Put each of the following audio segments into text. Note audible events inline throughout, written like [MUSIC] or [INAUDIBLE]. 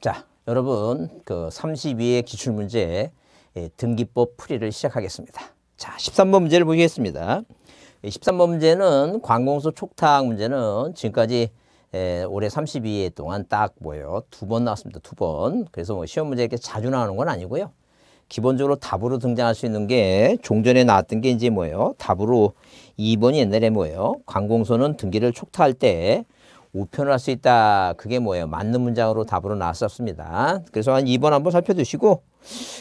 자, 여러분 그 32회 기출문제 예, 등기법 풀이를 시작하겠습니다. 자, 13번 문제를 보겠습니다. 13번 문제는 관공서 촉탁 문제는 지금까지 에, 예, 올해 32회 동안 딱 뭐예요? 두 번 나왔습니다. 두 번. 그래서 뭐 시험 문제 이렇게 자주 나오는 건 아니고요. 기본적으로 답으로 등장할 수 있는 게 종전에 나왔던 게 이제 뭐예요? 답으로 2번이 옛날에 뭐예요? 관공서는 등기를 촉탁할 때 우편을 할 수 있다. 그게 뭐예요? 맞는 문장으로 답으로 나왔었습니다. 그래서 한 2번 한번 살펴주시고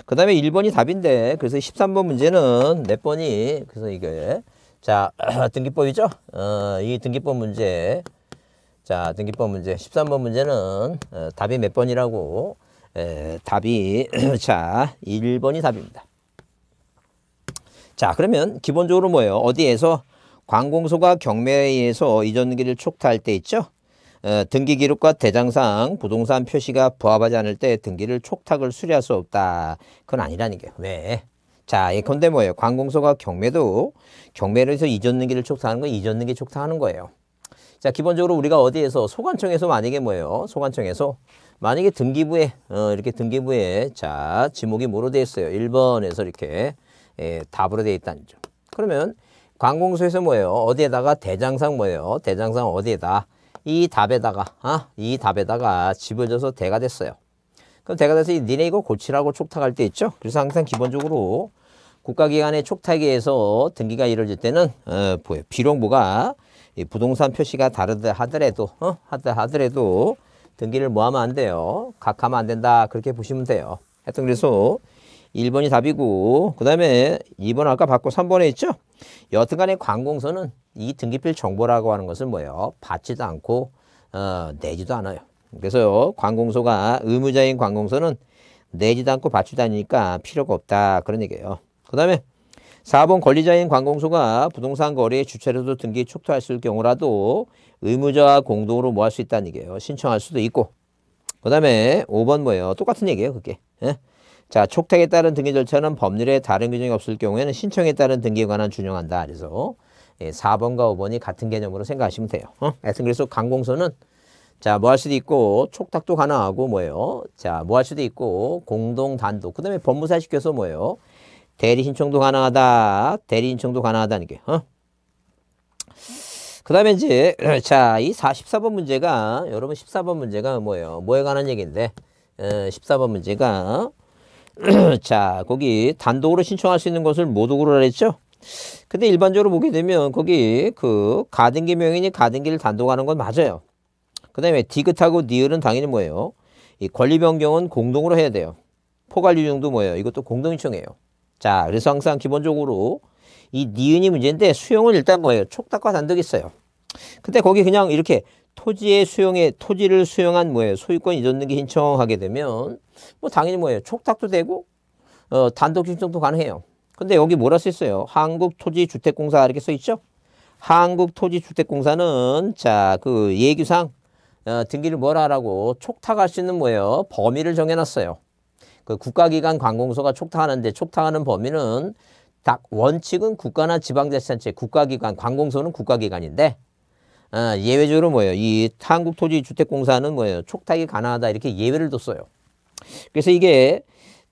그 다음에 1번이 답인데 그래서 13번 문제는 몇 네 번이 그래서 이게 자 [CLEARS THROAT] 등기법이죠? 어, 이 등기법 문제 자 등기법 문제 13번 문제는 어, 답이 몇 번이라고 에, 답이 [CLEARS THROAT] 자 1번이 답입니다. 자 그러면 기본적으로 뭐예요? 어디에서 관공서가 경매에 의해서 이전기를 촉탁할 때 있죠? 어, 등기 기록과 대장상 부동산 표시가 부합하지 않을 때 등기를 촉탁을 수리할 수 없다. 그건 아니라는 게 왜? 자, 예컨대 뭐예요? 관공서가 경매도 경매로 해서 이전 등기를 촉탁하는 건 이전 등기 촉탁하는 거예요. 자, 기본적으로 우리가 어디에서 소관청에서 만약에 뭐예요? 소관청에서 만약에 등기부에 어, 이렇게 등기부에 자, 지목이 뭐로 돼 있어요? 1번에서 이렇게 예, 답으로 돼 있다는 점. 그러면 관공서에서 뭐예요? 어디에다가 대장상 뭐예요? 대장상 어디에다? 이 답에다가 아, 이 답에다가 집어 줘서 대가 됐어요. 그럼 대가 돼서 니네 이거 고치라고 촉탁할 때 있죠. 그래서 항상 기본적으로 국가기관의 촉탁에 의해서 등기가 이루어질 때는 어, 보여. 비록부가이 부동산 표시가 다르다 하더라도 어? 하다 하더라도 등기를 뭐하면안 돼요. 각하면 안 된다 그렇게 보시면 돼요. 하여튼 그래서 1번이 답이고 그 다음에 2번 아까 받고 3번에 있죠? 여튼간에 관공서는 이 등기필 정보라고 하는 것은 뭐예요? 받지도 않고 어, 내지도 않아요. 그래서요 관공서가 의무자인 관공서는 내지도 않고 받지도 않으니까 필요가 없다 그런 얘기예요. 그 다음에 4번 권리자인 관공서가 부동산 거래의 주체로도 등기 촉구할 수 있을 경우라도 의무자와 공동으로 뭐 할 수 있다는 얘기예요. 신청할 수도 있고 그 다음에 5번 뭐예요? 똑같은 얘기예요 그게. 예? 자, 촉탁에 따른 등기 절차는 법률에 다른 규정이 없을 경우에는 신청에 따른 등기에 관한 준용한다. 그래서 예, 4번과 5번이 같은 개념으로 생각하시면 돼요. 어? 하여튼 그래서 강공서는 자, 뭐 할 수도 있고 촉탁도 가능하고 뭐예요? 자, 뭐 할 수도 있고 공동 단독. 그다음에 법무사 시켜서 뭐예요? 대리 신청도 가능하다. 대리 신청도 가능하다는 게. 어? 그다음에 이제 [CLEARS THROAT] 자, 이 44번 문제가 여러분 14번 문제가 뭐예요? 뭐에 관한 얘기인데. 14번 어, 문제가 [CLEARS THROAT] 자, 거기 단독으로 신청할 수 있는 것을 모독으로 그랬죠? 근데 일반적으로 보게 되면 거기 그 가등기 명인이 가등기를 단독하는 건 맞아요. 그 다음에 디귿하고 니을은 당연히 뭐예요? 이 권리 변경은 공동으로 해야 돼요. 포괄 유형도 뭐예요? 이것도 공동 신청해요 자, 그래서 항상 기본적으로 이 니은이 문제인데 수용은 일단 뭐예요? 촉탁과 단독이 있어요. 근데 거기 그냥 이렇게 토지의 수용에 토지를 수용한 뭐예요 소유권 이전 등기 신청하게 되면 뭐 당연히 뭐예요 촉탁도 되고 어, 단독 신청도 가능해요. 근데 여기 뭐라 써 있어요? 한국토지주택공사 이렇게 써 있죠? 한국토지주택공사는 자 그 예규상 어, 등기를 뭐라 하라고 촉탁할 수 있는 뭐예요 범위를 정해놨어요. 그 국가기관 관공서가 촉탁하는데 촉탁하는 범위는 딱 원칙은 국가나 지방자치단체 국가기관 관공서는 국가기관인데 아, 예외적으로 뭐예요? 이 한국토지주택공사는 뭐예요? 촉탁이 가능하다 이렇게 예외를 뒀어요. 그래서 이게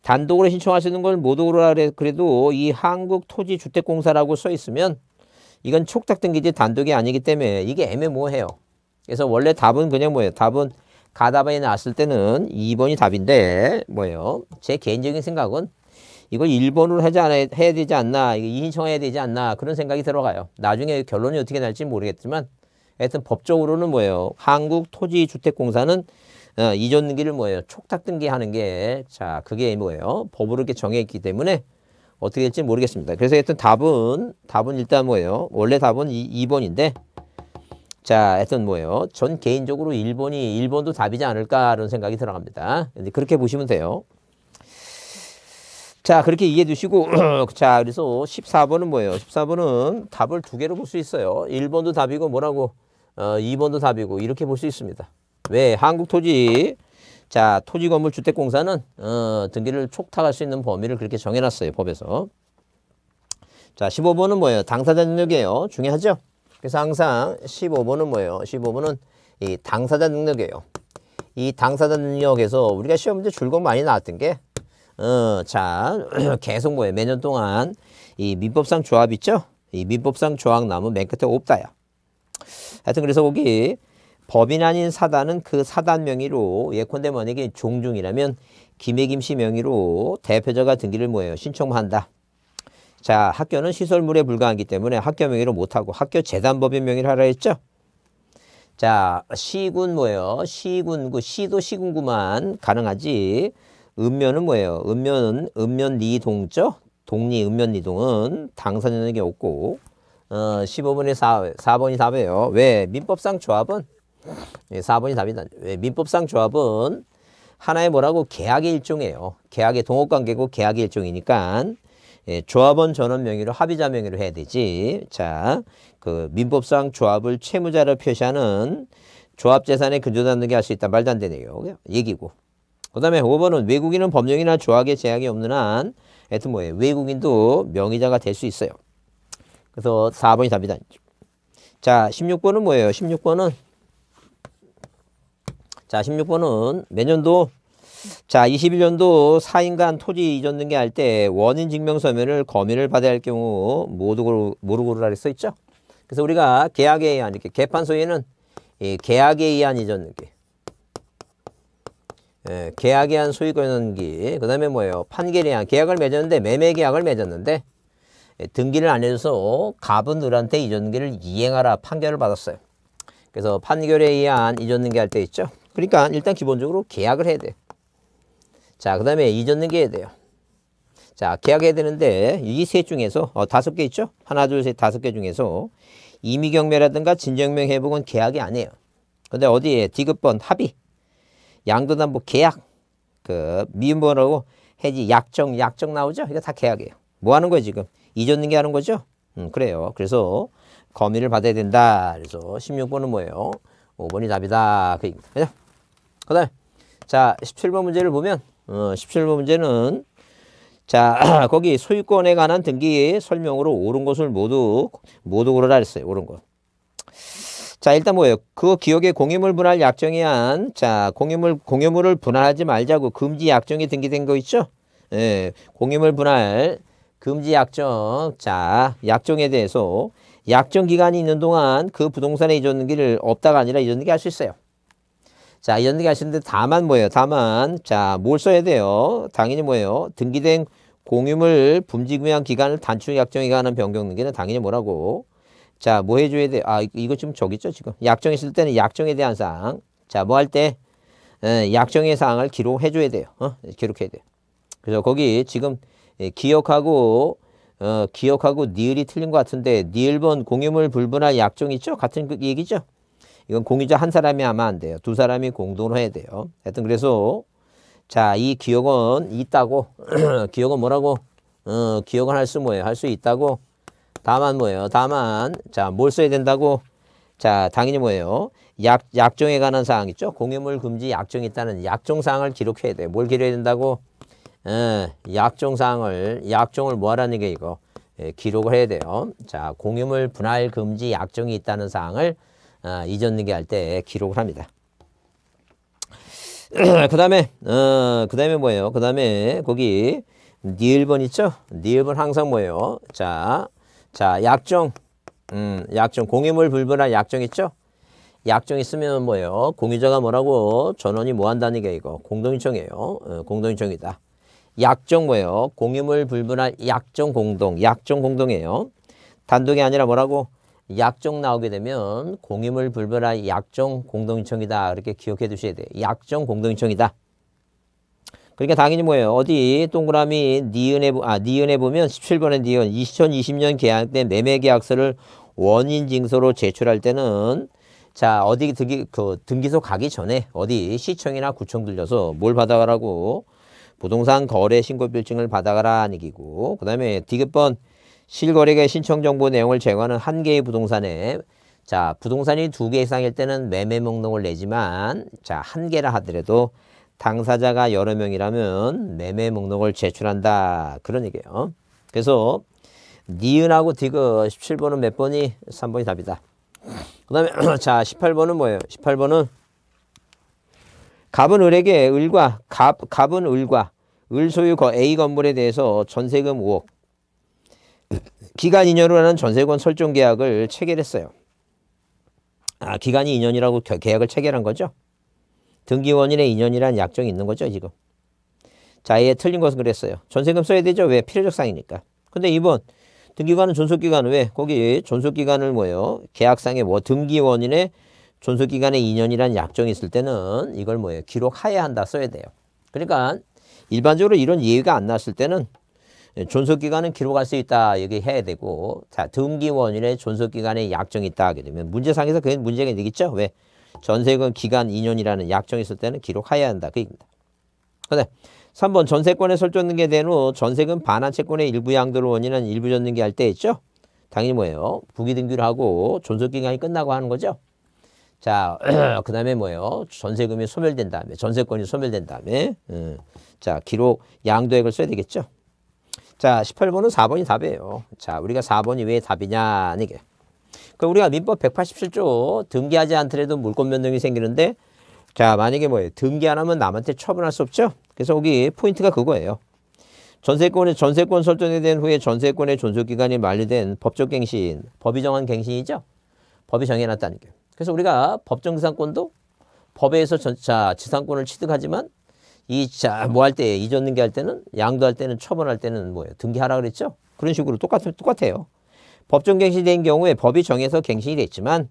단독으로 신청하시는 걸 모독으로 그래도 이 한국토지주택공사라고 써 있으면 이건 촉탁 등기지 단독이 아니기 때문에 이게 애매모호해요. 그래서 원래 답은 그냥 뭐예요? 답은 가다바에 나왔을 때는 2번이 답인데 뭐예요? 제 개인적인 생각은 이걸 1번으로 하지 않아 해야 되지 않나, 이게 신청해야 되지 않나 그런 생각이 들어가요. 나중에 결론이 어떻게 날지 모르겠지만 하여튼 법적으로는 뭐예요? 한국토지주택공사는 어, 이전 등기를 뭐예요? 촉탁 등기하는 게 자 그게 뭐예요? 법으로 이렇게 정해있기 때문에 어떻게 될지 모르겠습니다. 그래서 하여튼 답은 답은 일단 뭐예요? 원래 답은 이, 2번인데 자 하여튼 뭐예요? 전 개인적으로 1번이 1번도 답이지 않을까 라는 생각이 들어갑니다. 근데 그렇게 보시면 돼요. 자 그렇게 이해해 주시고자 [CLEARS THROAT] 그래서 14번은 뭐예요? 14번은 답을 두 개로 볼 수 있어요. 1번도 답이고 뭐라고 어, 2번도 답이고 이렇게 볼 수 있습니다. 왜? 한국토지 자 토지건물주택공사는 어, 등기를 촉탁할 수 있는 범위를 그렇게 정해놨어요. 법에서. 자 15번은 뭐예요? 당사자 능력이에요. 중요하죠? 그래서 항상 15번은 뭐예요? 15번은 이 당사자 능력이에요. 이 당사자 능력에서 우리가 시험 문제 줄곧 많이 나왔던 게 어, 자, [CLEARS THROAT] 계속 뭐예요? 매년 동안 이 민법상 조합 있죠? 이 민법상 조항 남은 맨 끝에 없다야. 하여튼 그래서 거기 법인 아닌 사단은 그 사단 명의로 예컨대 만약에 종중이라면 김해김씨 명의로 대표자가 등기를 뭐예요? 신청한다. 만자 학교는 시설물에 불과하기 때문에 학교 명의로 못하고 학교 재단법인 명의로 하라 했죠. 자 시군 뭐예요? 시군구 시도 시군구만 가능하지. 읍면은 뭐예요? 읍면은 읍면리동죠. 동리 읍면리동은 당사자에게 없고 어, 15번의 4, 4번이 답이에요. 왜? 민법상 조합은 4번이 예, 답이다. 왜? 민법상 조합은 하나의 뭐라고 계약의 일종이에요. 계약의 동업관계고 계약의 일종이니까 예, 조합원 전원 명의로 합의자 명의로 해야 되지. 자, 그 민법상 조합을 채무자로 표시하는 조합재산의 근저담력이 할 수 있다. 말도 안 되네요. 얘기고. 그 다음에 5번은 외국인은 법령이나 조합에 제약이 없는 한 하여튼 뭐예요. 외국인도 명의자가 될 수 있어요. 그래서 4번이 답이다. 자, 16번은 뭐예요? 16번은 자, 16번은 매년도 자, 21년도 4인간 토지 이전 등기 할 때 원인 증명 서면을 검의를 받아야 할 경우 모두 모르고라 써 있죠. 그래서 우리가 계약에 의한 이렇게 개판소에는 이 계약에 의한 이전 등기 예, 계약에 한 소유권 등기 그 다음에 뭐예요? 판결에 한 계약을 맺었는데 매매 계약을 맺었는데 예, 등기를 안 해줘서 갑은 들한테 이전등기를 이행하라 판결을 받았어요. 그래서 판결에 의한 이전등기 할 때 있죠. 그러니까 일단 기본적으로 계약을 해야 돼요. 자, 그 다음에 이전등기 해야 돼요. 자, 계약해야 되는데 이 세 중에서 어, 다섯 개 있죠? 하나, 둘, 셋, 다섯 개 중에서 임의경매라든가 진정명 회복은 계약이 아니에요. 근데 어디에 디귿번 합의, 양도담보 계약, 그 미음번하고 해지 약정, 약정 나오죠? 이거 다 계약이에요. 뭐 하는 거예요 지금? 잊었는게 하는 거죠. 음, 그래요. 그래서 거미를 받아야 된다. 그래서 16번은 뭐예요? 5번이 답이다. 그 그죠? 그다음 자, 17번 문제를 보면, 어, 17번 문제는, 자, [CLEARS THROAT] 거기 소유권에 관한 등기 설명으로 옳은 것을 모두, 모두 고르라 그어요 옳은 것. 자, 일단 뭐예요? 그 기억에 공유물 분할 약정에 한, 자, 공유물, 공유물을 분할하지 말자고 금지 약정이 등기된 거 있죠? 예, 공유물 분할. 금지 약정. 자, 약정에 대해서 약정 기간이 있는 동안 그부동산에 이전등기를 없다가 아니라 이전등기 할 수 있어요. 자, 이전등기 하시는데 다만 뭐예요? 다만 자, 뭘 써야 돼요? 당연히 뭐예요? 등기된 공유물 분지구양 기간을 단축 약정에 관한 변경 등기는 당연히 뭐라고? 자, 뭐 해줘야 돼? 아, 이거 지금 저기 있죠, 지금. 약정했을 때는 약정에 대한 사항. 자, 뭐 할 때? 에, 예, 약정의 사항을 기록해줘야 돼요. 어? 기록해야 돼요. 그래서 거기 지금 예, 기억하고 어, 기억하고 니을이 틀린 것 같은데 니을번 공유물 불분할 약종 있죠? 같은 그 얘기죠? 이건 공유자 한 사람이 하면 안 돼요. 두 사람이 공동으로 해야 돼요. 하여튼 그래서 자이 기억은 있다고 [CLEARS THROAT] 기억은 뭐라고 어, 기억은 할 수 뭐예요? 할 수 있다고 다만 뭐예요? 다만 자뭘 써야 된다고 자 당연히 뭐예요? 약, 약종에 관한 사항 있죠? 공유물 금지 약종이 있다는 약종 사항을 기록해야 돼요. 뭘 기록해야 된다고? 예, 약종상을 약종을 뭐하라는 게 이거 예, 기록을 해야 돼요. 자 공유물 분할 금지 약종이 있다는 사항을 이전 아, 등기할 때 기록을 합니다. [CLEARS THROAT] 그 다음에 어, 그 다음에 뭐예요? 그 다음에 거기 니을번 있죠? 니을번 항상 뭐예요? 자, 자 약종, 음, 약종 공유물 불분할 약종 있죠? 약정 있으면 뭐예요? 공유자가 뭐라고 전원이 뭐 한다는 게 이거 공동인청이에요. 어, 공동인청이다. 약종 뭐예요? 공유물 불분할 약종 공동, 약종 공동이에요. 단독이 아니라 뭐라고? 약종 나오게 되면 공유물 불분할 약종 공동요청이다. 이렇게 기억해 두셔야 돼요. 약종 공동요청이다. 그러니까 당연히 뭐예요? 어디 동그라미 니은에, 아, 니은에 보면 17번의 니은 2020년 계약 때 매매 계약서를 원인 징소로 제출할 때는 자 어디 등기, 그 등기소 가기 전에 어디 시청이나 구청 들려서 뭘 받아가라고 부동산 거래 신고 빌증을 받아가라는 기고그 다음에 디귿번 실거래계 신청 정보 내용을 제거하는 한 개의 부동산에 자 부동산이 두 개 이상일 때는 매매 목록을 내지만 자 한 개라 하더라도 당사자가 여러 명이라면 매매 목록을 제출한다 그런 얘기예요. 그래서 니은하고 디귿 17번은 몇 번이? 3번이 답이다. 그 다음에 [CLEARS THROAT] 자 18번은 뭐예요? 18번은 갑은 을에게 을과 갑, 갑은 을과 을 소유 거 A 건물에 대해서 전세금 5억 기간 2년으로 하는 전세권 설정 계약을 체결했어요. 아, 기간이 2년이라고 계약을 체결한 거죠. 등기원인의 2년이라 약정이 있는 거죠, 지금. 자, 얘 틀린 것은 그랬어요. 전세금 써야 되죠. 왜? 필요적 사항이니까. 근데 이번 등기관은 존속기간 왜? 거기 존속기간을 뭐요 계약상의 뭐 등기원인의 존속기간에 2년이란 약정이 있을 때는 이걸 뭐예요? 기록하야 여 한다 써야 돼요. 그러니까 일반적으로 이런 예외가 안 났을 때는 존속기간은 기록할 수 있다 얘기해야 되고 자 등기원인의 존속기간에 약정이 있다 하게 되면 문제상에서 그게 문제가 되겠죠. 왜? 전세권 기간 2년이라는 약정이 있을 때는 기록하야 한다 그 얘기입니다. 그데 3번 전세권에 설정등기에 후 전세금 반환 채권의 일부 양도를 원인한 일부 전등기할 때 있죠. 당연히 뭐예요? 부기등기를 하고 존속기간이 끝나고 하는 거죠. 자, [CLEARS THROAT] 그 다음에 뭐예요? 전세금이 소멸된 다음에, 전세권이 소멸된 다음에, 음, 자, 기록 양도액을 써야 되겠죠? 자, 18번은 4번이 답이에요. 자, 우리가 4번이 왜 답이냐, 이게. 그 우리가 민법 187조 등기하지 않더라도 물권 변동이 생기는데, 자, 만약에 뭐예요? 등기 안 하면 남한테 처분할 수 없죠? 그래서 여기 포인트가 그거예요. 전세권의 전세권 설정이 된 후에 전세권의 존속기간이 만료된 법적 갱신, 법이 정한 갱신이죠? 법이 정해놨다는 게. 요 그래서 우리가 법정지상권도 법에서 전자 지상권을 취득하지만 이자뭐 할 때 이전 등기할 때는 양도할 때는 처분할 때는 뭐예요? 등기하라 그랬죠? 그런 식으로 똑같 똑같아요. 법정 갱신된 경우에 법이 정해서 갱신이 됐지만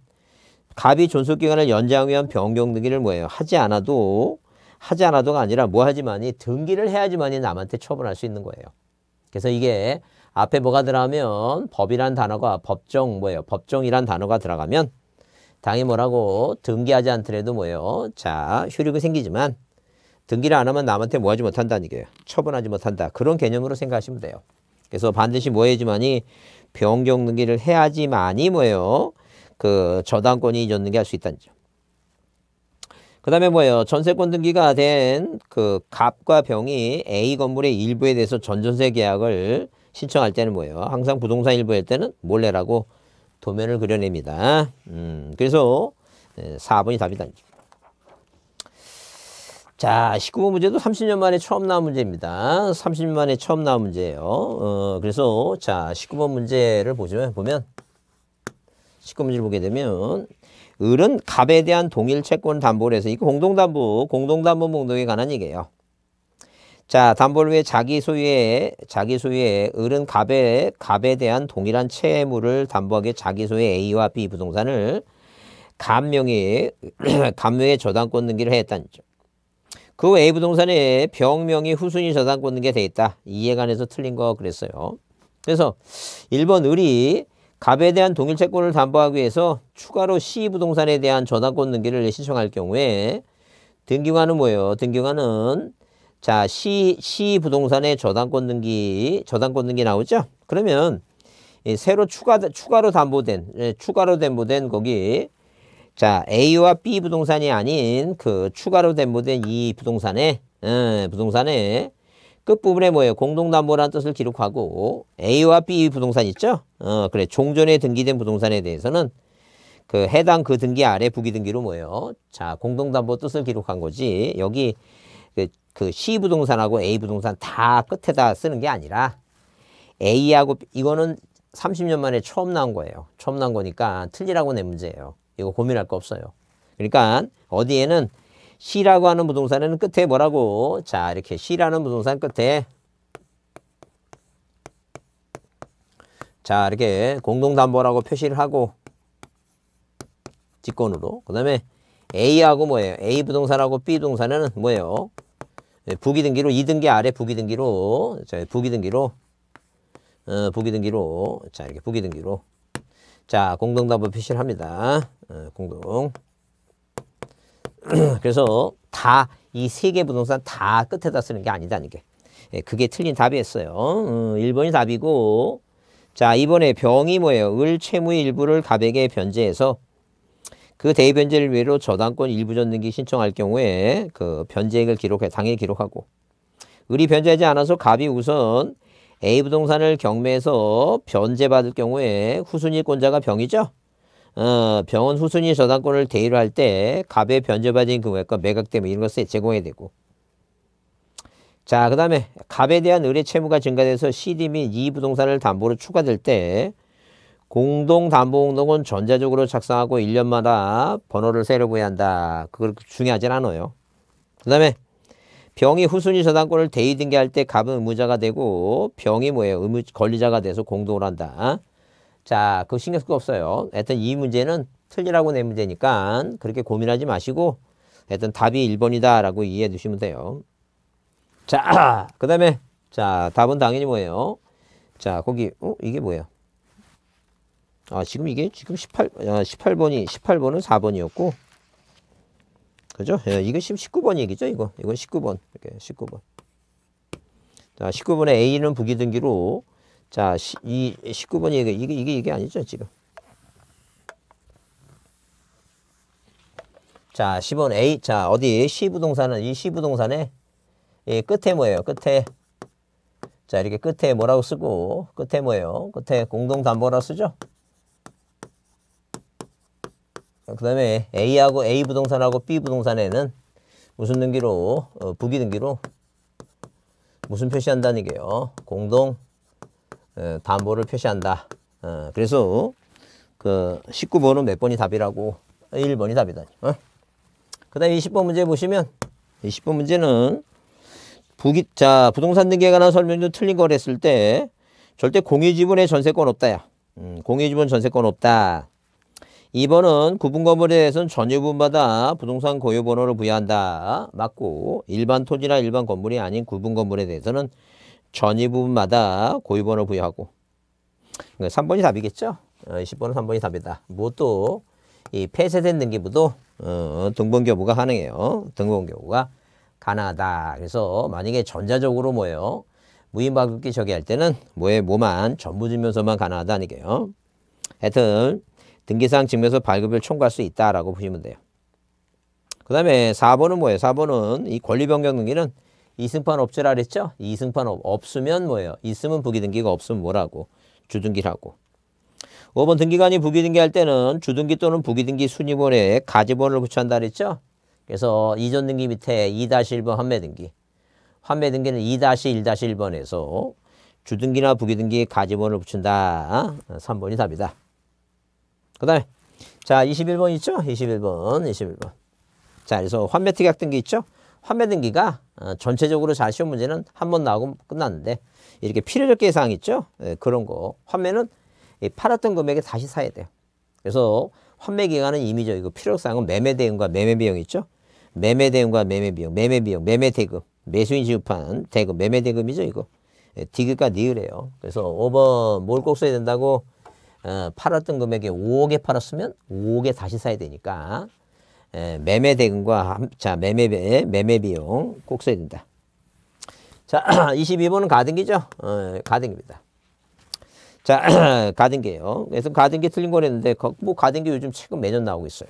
갑이 존속 기간을 연장 위한 변경 등기를 뭐예요? 하지 않아도 하지 않아도가 아니라 뭐 하지만이 등기를 해야지만이 남한테 처분할 수 있는 거예요. 그래서 이게 앞에 뭐가 들어가면 법이란 단어가 법정 뭐예요? 법정이란 단어가 들어가면 당이 뭐라고 등기하지 않더라도 뭐예요? 자, 효력이 생기지만 등기를 안 하면 남한테 뭐 하지 못한다는 얘기예요. 처분하지 못한다. 그런 개념으로 생각하시면 돼요. 그래서 반드시 뭐 해야지만이 변경 등기를 해야지만이 뭐예요? 그 저당권이 이전 등기 할수 있다는 점. 그 다음에 뭐예요? 전세권 등기가 된그 갑과 병이 A 건물의 일부에 대해서 전전세 계약을 신청할 때는 뭐예요? 항상 부동산 일부일 때는 몰래라고 도면을 그려냅니다. 음, 그래서 4번이 답이 다 자, 19번 문제도 30년 만에 처음 나온 문제입니다. 30년 만에 처음 나온 문제예요. 어, 그래서 자, 19번 문제를 보시면 보면 19문제를 보게 되면 을은 갑에 대한 동일 채권 담보를 해서 이거 공동담보, 공동담보 목록에 관한 얘기예요. 자, 담보를 위해 자기 소유의 자기 소유의 을은 갑에 갑에 대한 동일한 채무를 담보하게 자기 소유의 A와 B 부동산을 감명이 감명의 저당권 등기를 했다는 거죠. 그 A 부동산에 병명이 후순위 저당권 등기가 돼 있다. 이에 관해서 틀린 거 그랬어요. 그래서 1번 을이 갑에 대한 동일 채권을 담보하기 위해서 추가로 C 부동산에 대한 저당권 등기를 신청할 경우에 등기관은 뭐예요? 등기관은 자, 시, 시 부동산의 저당권 등기, 저당권 등기 나오죠? 그러면 이 새로 추가, 추가로 담보된, 예, 추가로 담보된 거기 자, A와 B 부동산이 아닌 그 추가로 담보된 이 부동산에, 예, 부동산에 끝부분에 뭐예요? 공동담보라는 뜻을 기록하고 A와 B 부동산 있죠? 어, 그래. 종전에 등기된 부동산에 대해서는 그 해당 그 등기 아래 부기등기로 뭐예요? 자, 공동담보 뜻을 기록한 거지. 여기 그 C 부동산하고 A 부동산 다 끝에다 쓰는 게 아니라 A하고 이거는 30년 만에 처음 나온 거예요. 처음 나온 거니까 틀리라고 내 문제예요. 이거 고민할 거 없어요. 그러니까 어디에는 C라고 하는 부동산에는 끝에 뭐라고 자 이렇게 C라는 부동산 끝에 자 이렇게 공동담보라고 표시를 하고 직권으로 그 다음에 A하고 뭐예요? A 부동산하고 B 부동산에는 뭐예요? 예, 부기등기로 2등기 아래 부기등기로 자 부기등기로 어, 부기등기로 자 이렇게 부기등기로 자 공동답을 표시를 합니다. 어, 공동 [CLEARS THROAT] 그래서 다 이 세 개 부동산 다 끝에다 쓰는 게 아니다는 게 예, 그게 틀린 답이었어요. 어, 1번이 답이고 자 이번에 병이 뭐예요? 을 채무 일부를 갑에 변제해서 그대위 변제를 위로 저당권 일부 전등기 신청할 경우에 그 변제액을 기록해 당일 기록하고 을이 변제하지 않아서 갑이 우선 A 부동산을 경매해서 변제받을 경우에 후순위권자가 병이죠. 어, 병은 후순위 저당권을 대위로할 때 갑의 변제받은 금액과 매각 때문에 이런 것을 제공해야 되고 자, 그 다음에 갑에 대한 의뢰 채무가 증가돼서 CD 및 이부동산을 e 담보로 추가될 때 공동담보운동은 전자적으로 작성하고 1년마다 번호를 새로 부여한다. 그걸 중요하진 않아요. 그 다음에 병이 후순위 저당권을 대의 등기할 때 갑은 의무자가 되고 병이 뭐예요? 의무 권리자가 돼서 공동을 한다. 자, 그거 신경 쓸 거 없어요. 하여튼 이 문제는 틀리라고 낸 문제니까 그렇게 고민하지 마시고 하여튼 답이 1번이다라고 이해해 주시면 돼요. 자, [CLEARS THROAT] 그 다음에 자 답은 당연히 뭐예요? 자, 거기 어? 이게 뭐예요? 아, 지금 이게 지금 18, 아, 18번이, 18번은 4번이었고. 그죠? 예, 이건 지금 19번 얘기죠, 이거. 이건 19번. 이렇게 19번. 자, 19번에 A는 부기 등기로 자, 이 19번이 이게 이게 이게 이게 아니죠, 지금. 자, 10번 A. 자, 어디 C 부동산은 이 C 부동산의 예, 끝에 뭐예요? 끝에 자, 이렇게 끝에 뭐라고 쓰고 끝에 뭐예요? 끝에 공동담보라 쓰죠? 그 다음에 A하고 A 부동산하고 B 부동산에는 무슨 등기로 어, 부기 등기로 무슨 표시한다는 게요 공동 에, 담보를 표시한다. 어, 그래서 그 19번은 몇 번이 답이라고 1번이 답이다 어? 그 다음에 20번 문제 보시면 20번 문제는 부기, 자, 부동산 등기에 관한 설명 도 틀린 거를 했을 때 절대 공유지분에 전세권 없다야. 음, 공유지분 전세권 없다. 2번은 구분 건물에 대해서는 전유분마다 부동산 고유 번호를 부여한다. 맞고 일반 토지나 일반 건물이 아닌 구분 건물에 대해서는 전유분마다 고유 번호 를 부여하고 3번이 답이겠죠? 10번은 어, 3번이 답이다. 무엇도 이 폐쇄된 등기부도 어, 등본 교부가 가능해요. 등본 교부가 가능하다. 그래서 만약에 전자적으로 뭐예요? 무인바급기 저기할 때는 뭐에 뭐만 전부 주면서만 가능하다니 게요. 하여튼 등기사항 증명서 발급을 청구할 수 있다라고 보시면 돼요. 그 다음에 4번은 뭐예요? 4번은 이 권리변경 등기는 이승판 없으라 그랬죠? 이승판 없으면 뭐예요? 있으면 부기등기가 없으면 뭐라고? 주등기라고. 5번 등기관이 부기등기할 때는 주등기 또는 부기등기 순위번에가지번을붙여한다 그랬죠? 그래서 이전 등기 밑에 2-1번 환매 등기. 환매 등기는 2-1-1번에서 주등기나 부기등기에 가지번을 붙인다. 3번이 답이다. 그 다음에 자 21번 있죠? 21번 21번 자 그래서 환매 특약 등기 있죠? 환매 등기가 어, 전체적으로 자 시험 문제는 한 번 나오고 끝났는데 이렇게 필요적 계상 있죠? 예, 그런 거 환매는 이 팔았던 금액에 다시 사야 돼요. 그래서 환매 기간은 이미 저 이거 필요사항은 매매 대응과 매매 비용 있죠? 매매 대응과 매매 비용, 매매 비용, 매매 대금, 매수인 지급한 대금, 매매 대금이죠 이거. 예, 디귿과 니을이에요. 그래서 5번 뭘 꼭 써야 된다고 어, 팔았던 금액에 5억에 팔았으면 5억에 다시 사야 되니까 에, 예, 매매 대금과 자 매매 매매 비용 꼭 써야 된다. 자 22번은 [CLEARS THROAT] 가등기죠. 어, 가등기입니다. 자 [CLEARS THROAT] 가등기예요. 그래서 가등기 틀린 거랬는데 뭐 가등기 요즘 최근 매년 나오고 있어요.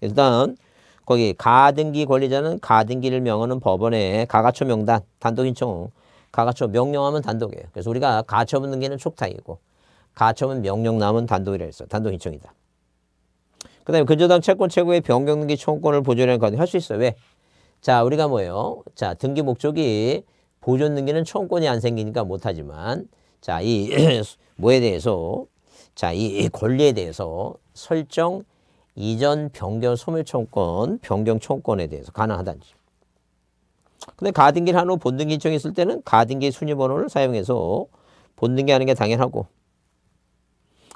일단 거기 가등기 권리자는 가등기를 명하는 법원의 가가초 명단 단독 인청 가가초 명령하면 단독이에요. 그래서 우리가 가처분 등기는 촉탁이고 가처분 명령 남은 단독이라 했어. 단독 신청이다. 그 다음에 근저당 채권 최고의 변경 등기 청구권을 보존하는 가능 할수 있어요. 왜? 자, 우리가 뭐예요? 자, 등기 목적이 보존 등기는 청구권이 안 생기니까 못하지만 자, 이 [CLEARS THROAT] 뭐에 대해서 자, 이 권리에 대해서 설정 이전 변경 소멸 청권, 변경 청권에 대해서 가능하단지 근데 가등기를 한 후 본등기 신청했을 때는 가등기 순위 번호를 사용해서 본등기 하는 게 당연하고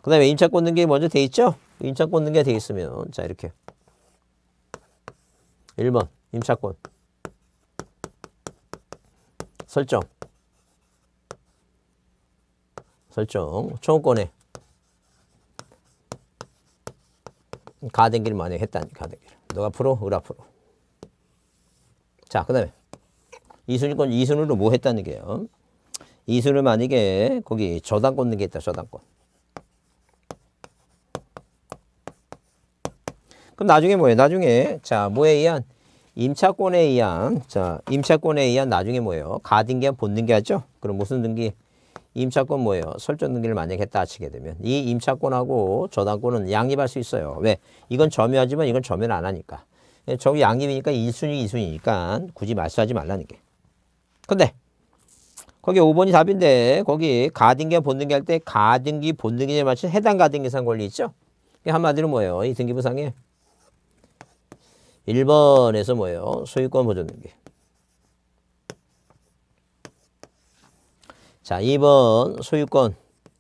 그 다음에 임차 꽂는 게 먼저 돼 있죠? 임차 꽂는 게 돼 있으면 자 이렇게 1번 임차권 설정 설정 총권에 가등기를 만약에 했다니 가등기를 너가 앞으로 을 앞으로 자그 다음에 이순위권 이순위로뭐 했다는 게요 이순을 만약에 거기 저당권 넣게 있다 저당권 그럼 나중에 뭐예요? 나중에 자 뭐에 의한 임차권에 의한 자 임차권에 의한 나중에 뭐예요? 가등기한 본등기하죠? 그럼 무슨 등기? 임차권 뭐예요? 설정 등기를 만약에 했다 치게 되면 이 임차권하고 저당권은 양립할 수 있어요. 왜? 이건 점유하지만 이건 점유를안 하니까. 예, 저기 양립이니까 1순위, 2순위니까 굳이 말씀하지 말라는 게. 근데 거기 5번이 답인데 거기 가등기와 본등기 할 때 가등기, 본등기에 맞춘 해당 가등기상 권리 있죠? 한마디로 뭐예요? 이 등기부상에 1번에서 뭐예요? 소유권 보존등기. 자, 2번 소유권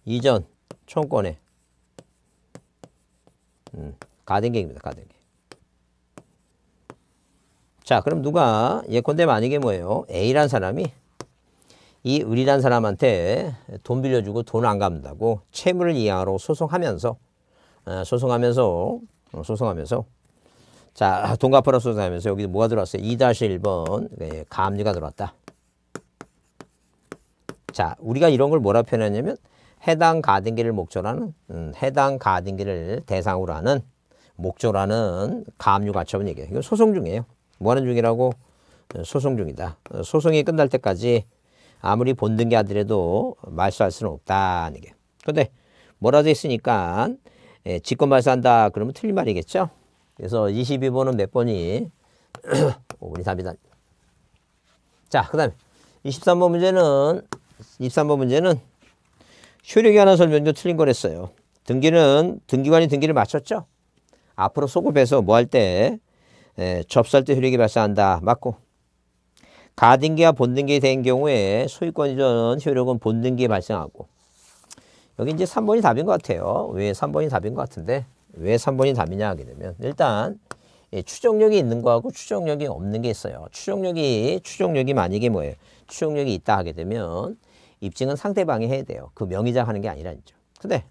이전 총권에 음, 가등기입니다. 가등기. 자, 그럼 누가 예컨대 만약에 뭐예요? A란 사람이 이 을이란 사람한테 돈 빌려주고 돈안 갚는다고 채무를 이하러 소송하면서 아, 소송하면서 어, 소송하면서 자, 동가파라 소사하면서 여기 뭐가 들어왔어요? 2-1번 네, 감리가 들어왔다. 자, 우리가 이런 걸 뭐라 표현하냐면 해당 가등기를 목적으로 하는 음, 해당 가등기를 대상으로 하는 목적으로 하는 가압 가처분 얘기예요. 이건 소송 중이에요. 뭐 하는 중이라고? 음, 소송 중이다. 어, 소송이 끝날 때까지 아무리 본등기 하더라도 말소할 수는 없다는 얘 근데 뭐라도 있으니까 예, 직권 말소한다 그러면 틀린 말이겠죠? 그래서 22번은 몇 번이 5번 [CLEARS THROAT] 답이다. 자, 그 다음에 23번 문제는 23번 문제는 효력이 하나 설명도 틀린 거랬어요. 등기는 등기관이 등기를 마쳤죠. 앞으로 소급해서 뭐 할 때 접수할 때 효력이 발생한다. 맞고 가등기와 본등기 된 경우에 소유권 이전 효력은 본등기에 발생하고 여기 이제 3번이 답인 것 같아요. 왜 3번이 답인 것 같은데 왜 3번이 답이냐 하게 되면 일단 예, 추정력이 있는 거하고 추정력이 없는 게 있어요. 추정력이 추정력이 만약에 뭐예요? 추정력이 있다 하게 되면 입증은 상대방이 해야 돼요. 그 명의자 하는 게 아니라죠. 근데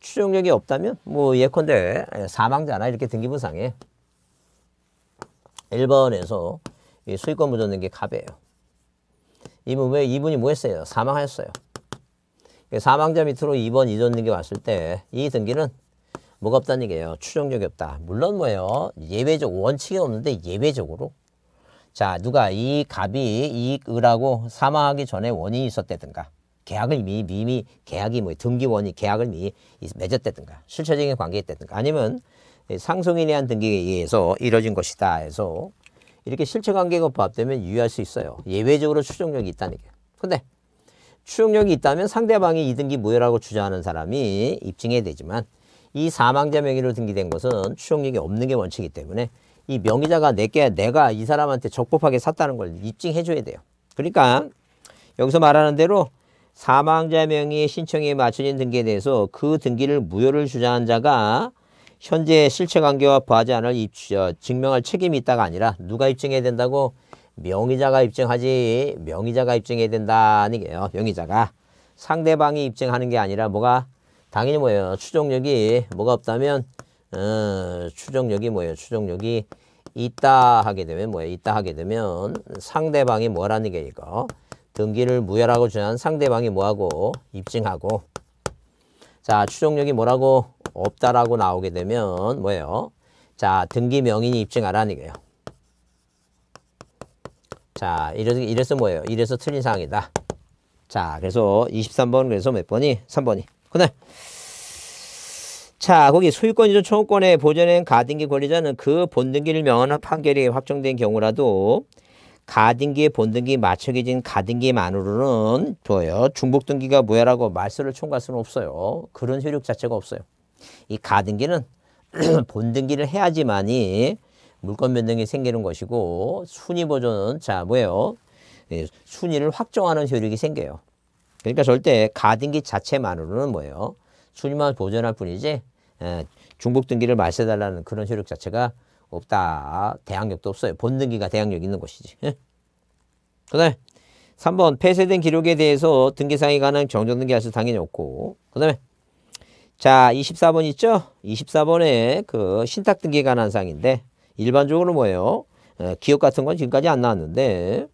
추정력이 없다면 뭐 예컨대 사망자나 이렇게 등기부상에 1번에서 이 수익권 보존된 게 갑이에요. 이분 왜 이분이 뭐 했어요? 사망하였어요. 그 사망자 밑으로 2번 이전 등기 왔을 때 이 등기는 뭐가 없다는 얘기예요. 추정력이 없다. 물론 뭐예요. 예외적 원칙이 없는데 예외적으로 자 누가 이 갑이 이을하고 사망하기 전에 원인이 있었다든가 계약을 미 미미 계약이 뭐 등기원이 계약을 미 맺었다든가 실체적인 관계였다든가 아니면 상속인에 대한 등기에 의해서 이뤄진 것이다 해서 이렇게 실체 관계가 부합되면 유효할 수 있어요. 예외적으로 추정력이 있다는 게. 근데 추정력이 있다면 상대방이 이등기 무효라고 주장하는 사람이 입증해야 되지만 이 사망자 명의로 등기된 것은 추정력이 없는 게 원칙이기 때문에 이 명의자가 내게 내가 이 사람한테 적법하게 샀다는 걸 입증해 줘야 돼요. 그러니까 여기서 말하는 대로 사망자 명의 신청에 맞춰진 등기에 대해서 그 등기를 무효를 주장한 자가 현재 실체관계와 부하지 않을 입 증명할 책임이 있다가 아니라 누가 입증해야 된다고 명의자가 입증하지 명의자가 입증해야 된다는 게요. 명의자가 상대방이 입증하는 게 아니라 뭐가 당연히 뭐예요? 추정력이 뭐가 없다면 어, 추정력이 뭐예요? 추정력이 있다 하게 되면 뭐예요? 있다 하게 되면 상대방이 뭐라는 게 이거 등기를 무효라고 주장한 상대방이 뭐하고 입증하고 자추정력이 뭐라고 없다라고 나오게 되면 뭐예요? 자 등기 명인이 입증하라는 거예요. 자 이래서, 이래서 뭐예요? 이래서 틀린 사항이다. 자 그래서 23번 그래서 몇 번이? 3번이. 그날 네. 자, 거기 소유권 이전 청구권의 보전인 가등기 권리자는 그 본등기를 명한 판결이 확정된 경우라도 가등기의 본등기 맞춰기진 가등기만으로는 좋아요. 중복등기가 뭐야라고 말소를 총괄할 수는 없어요. 그런 효력 자체가 없어요. 이 가등기는 [CLEARS THROAT] 본등기를 해야지만이 물권 변동이 생기는 것이고 순위 보존은 자 뭐예요? 예, 순위를 확정하는 효력이 생겨요. 그러니까 절대 가등기 자체만으로는 뭐예요? 순위만 보존할 뿐이지 예, 중복 등기를 말세달라는 그런 효력 자체가 없다. 대항력도 없어요. 본등기가 대항력 있는 것이지. 예? 그 다음에 3번 폐쇄된 기록에 대해서 등기상에 관한 정정등기 할수 당연히 없고 그 다음에 자 24번 있죠? 24번에 그 신탁등기에 관한 사항인데 일반적으로 뭐예요? 어, 기업 같은 건 지금까지 안 나왔는데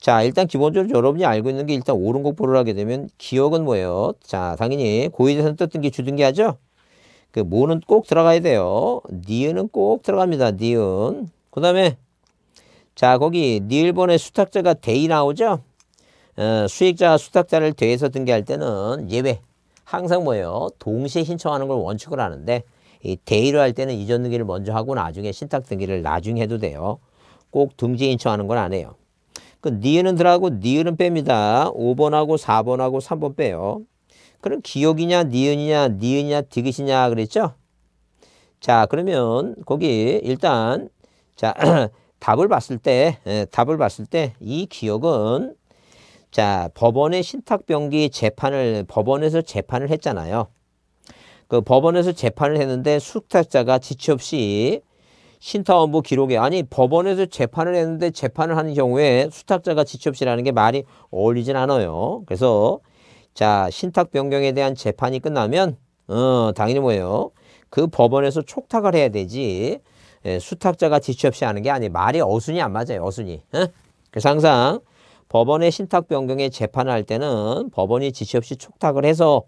자, 일단 기본적으로 여러분이 알고 있는 게 일단 옳은 곡보를 하게 되면 기억은 뭐예요? 자, 당연히 고의대선 떴던 게 주등기하죠? 그 모는 꼭 들어가야 돼요. 니은은 꼭 들어갑니다. 니은. 그 다음에 자, 거기 니일번의 수탁자가 대이 나오죠? 어, 수익자와 수탁자를 대에서 등기할 때는 예외. 항상 뭐예요? 동시에 신청하는 걸 원칙으로 하는데 이 대의로 할 때는 이전 등기를 먼저 하고 나중에 신탁 등기를 나중에 해도 돼요. 꼭 등기 신청하는 건안 해요. 그 니은은 들어가고 니은은 뺍니다. 5번하고 4번하고 3번 빼요. 그럼 기억이냐 니은이냐 니은이냐 디귿이냐 그랬죠? 자 그러면 거기 일단 자 [CLEARS THROAT] 답을 봤을 때 에, 예, 답을 봤을 때 이 기억은 자 법원의 신탁병기 재판을 법원에서 재판을 했잖아요. 그 법원에서 재판을 했는데 수탁자가 지체 없이 신탁원부 기록에 아니 법원에서 재판을 했는데 재판을 하는 경우에 수탁자가 지체없이라는게 말이 어울리진 않아요. 그래서 자 신탁 변경에 대한 재판이 끝나면 어 당연히 뭐예요? 그 법원에서 촉탁을 해야 되지 예, 수탁자가 지체없이 하는 게 아니 말이 어순이 안 맞아요. 어순이. 에? 그래서 항상 법원의 신탁 변경에 재판을 할 때는 법원이 지체없이 촉탁을 해서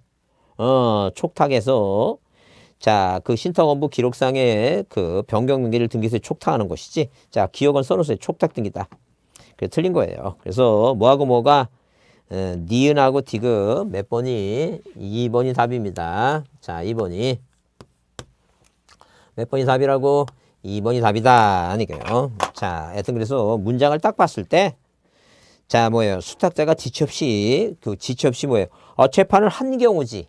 어, 촉탁해서 자, 그 신탁원부 기록상의그 변경 등기를 등기소에 촉탁하는 것이지. 자, 기억은 선호서에 촉탁 등기다. 그래 틀린 거예요. 그래서 뭐하고 뭐가 어, 니은하고 디귿 몇 번이 2번이 답입니다. 자, 2번이 몇 번이 답이라고 2번이 답이다. 아니게요 자, 하여튼 그래서 문장을 딱 봤을 때 자, 뭐예요? 수탁자가 지체 없이 그 지체 없이 뭐예요? 어, 재판을 한 경우지.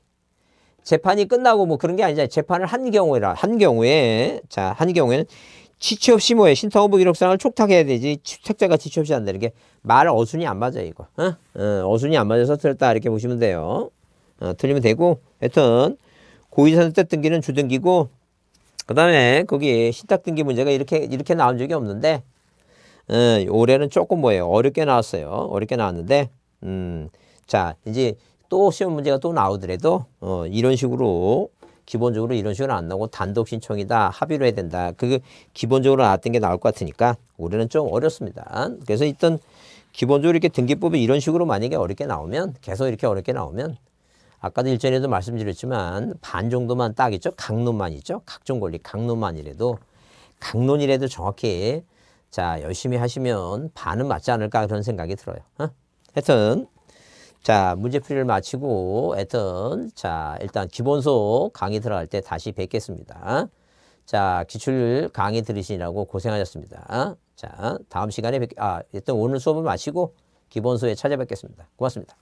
재판이 끝나고 뭐 그런 게 아니잖아요. 재판을 한 경우에라 한 경우에 자 한 경우에는 지취업 심호에 신청부 탁 기록상을 촉탁해야 되지 책자가 지취업이안되는게 말 어순이 안 맞아 이거 어? 어, 순이 안 맞아서 틀렸다 이렇게 보시면 돼요. 어, 틀리면 되고 하여튼 고의선택 등기는 주등기고 그 다음에 거기 신탁 등기 문제가 이렇게 이렇게 나온 적이 없는데 어, 올해는 조금 뭐예요 어렵게 나왔어요 어렵게 나왔는데 음, 자 이제 또 시험 문제가 또 나오더라도 어, 이런 식으로 기본적으로 이런 식으로 안 나오고 단독 신청이다 합의로 해야 된다 그게 기본적으로 나왔던 게 나올 것 같으니까 올해는 좀 어렵습니다 그래서 일단 기본적으로 이렇게 등기법이 이런 식으로 만약에 어렵게 나오면 계속 이렇게 어렵게 나오면 아까도 일전에도 말씀드렸지만 반 정도만 딱 있죠 각론만 있죠 각종 권리 각론만이라도각론이라도 정확히 자 열심히 하시면 반은 맞지 않을까 그런 생각이 들어요 어? 하여튼 자, 문제풀이를 마치고 애튼 자, 일단 기본소 강의 들어갈 때 다시 뵙겠습니다. 자, 기출 강의 들으시느라고 고생하셨습니다. 자, 다음 시간에 뵙, 아, 일단 오늘 수업을 마치고 기본소에 찾아뵙겠습니다. 고맙습니다.